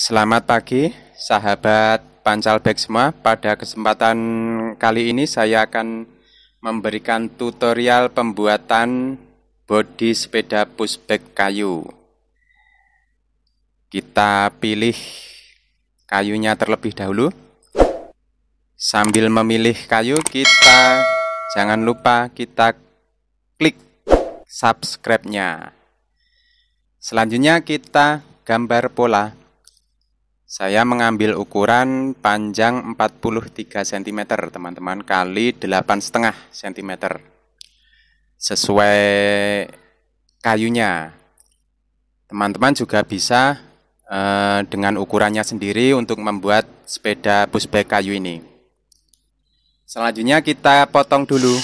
Selamat pagi, sahabat Back semua. Pada kesempatan kali ini saya akan memberikan tutorial pembuatan bodi sepeda pushback kayu. Kita pilih kayunya terlebih dahulu. Sambil memilih kayu, kita jangan lupa kita klik subscribe-nya. Selanjutnya kita gambar pola saya mengambil ukuran panjang 43 cm, teman-teman, kali 8,5 cm. Sesuai kayunya. Teman-teman juga bisa eh, dengan ukurannya sendiri untuk membuat sepeda pushback kayu ini. Selanjutnya kita potong dulu.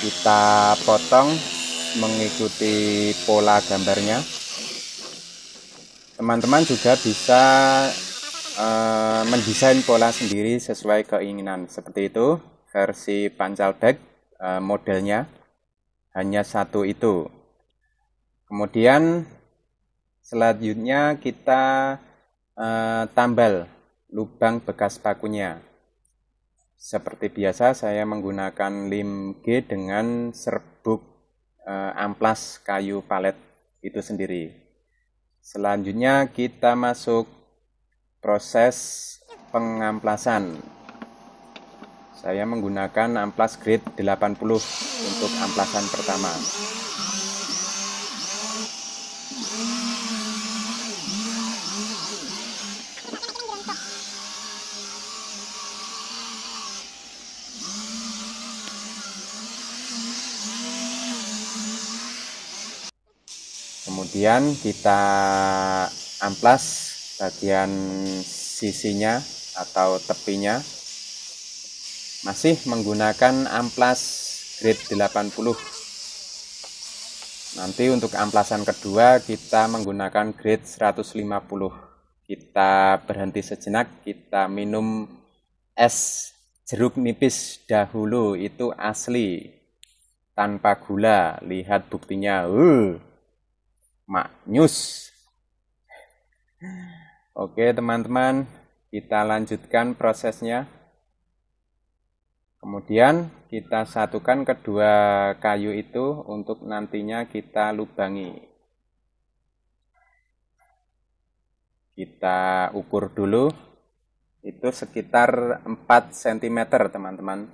kita potong mengikuti pola gambarnya teman-teman juga bisa uh, mendesain pola sendiri sesuai keinginan seperti itu versi pancal bag uh, modelnya hanya satu itu kemudian selanjutnya kita uh, tambal lubang bekas pakunya seperti biasa saya menggunakan lim G dengan serbuk e, amplas kayu palet itu sendiri. Selanjutnya kita masuk proses pengamplasan. Saya menggunakan amplas grade 80 untuk amplasan pertama. kemudian kita amplas bagian sisinya atau tepinya masih menggunakan amplas grade 80 nanti untuk amplasan kedua kita menggunakan grade 150 kita berhenti sejenak kita minum es jeruk nipis dahulu itu asli tanpa gula lihat buktinya uh maknyus. Oke, teman-teman, kita lanjutkan prosesnya. Kemudian kita satukan kedua kayu itu untuk nantinya kita lubangi. Kita ukur dulu. Itu sekitar 4 cm, teman-teman.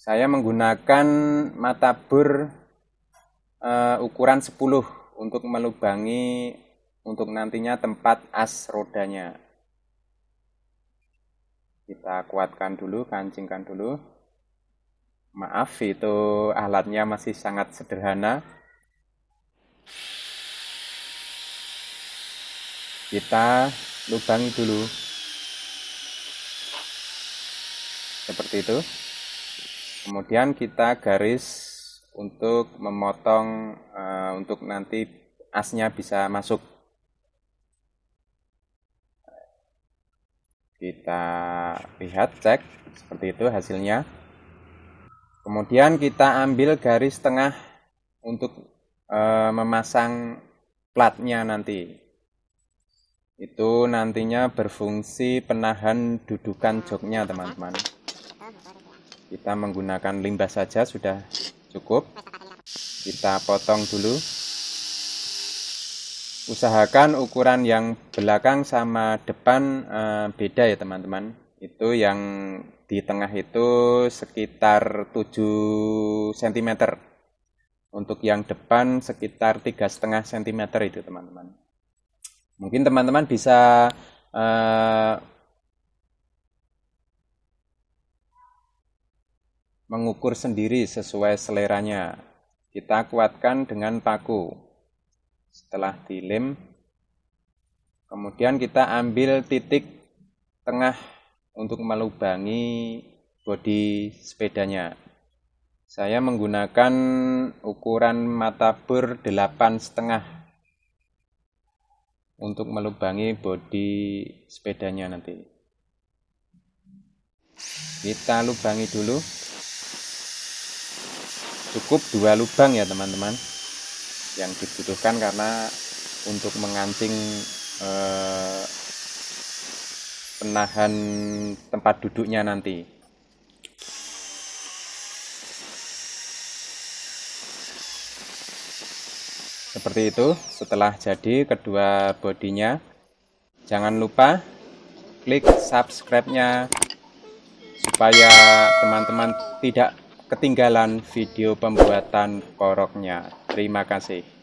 Saya menggunakan mata bur uh, ukuran 10 untuk melubangi untuk nantinya tempat as rodanya. Kita kuatkan dulu, kancingkan dulu. Maaf, itu alatnya masih sangat sederhana. Kita lubangi dulu. Seperti itu. Kemudian kita garis untuk memotong uh, untuk nanti asnya bisa masuk. Kita lihat cek seperti itu hasilnya. Kemudian kita ambil garis tengah untuk uh, memasang platnya nanti. Itu nantinya berfungsi penahan dudukan joknya teman-teman. Kita menggunakan limbah saja sudah cukup kita potong dulu usahakan ukuran yang belakang sama depan eh, beda ya teman-teman itu yang di tengah itu sekitar 7 cm untuk yang depan sekitar tiga setengah cm itu teman-teman mungkin teman-teman bisa eh, mengukur sendiri sesuai seleranya. Kita kuatkan dengan paku. Setelah dilem, kemudian kita ambil titik tengah untuk melubangi bodi sepedanya. Saya menggunakan ukuran mata bor 8 setengah untuk melubangi bodi sepedanya nanti. Kita lubangi dulu cukup dua lubang ya teman-teman yang dibutuhkan karena untuk mengancing eh, penahan tempat duduknya nanti seperti itu setelah jadi kedua bodinya jangan lupa klik subscribe-nya supaya teman-teman tidak ketinggalan video pembuatan koroknya. Terima kasih.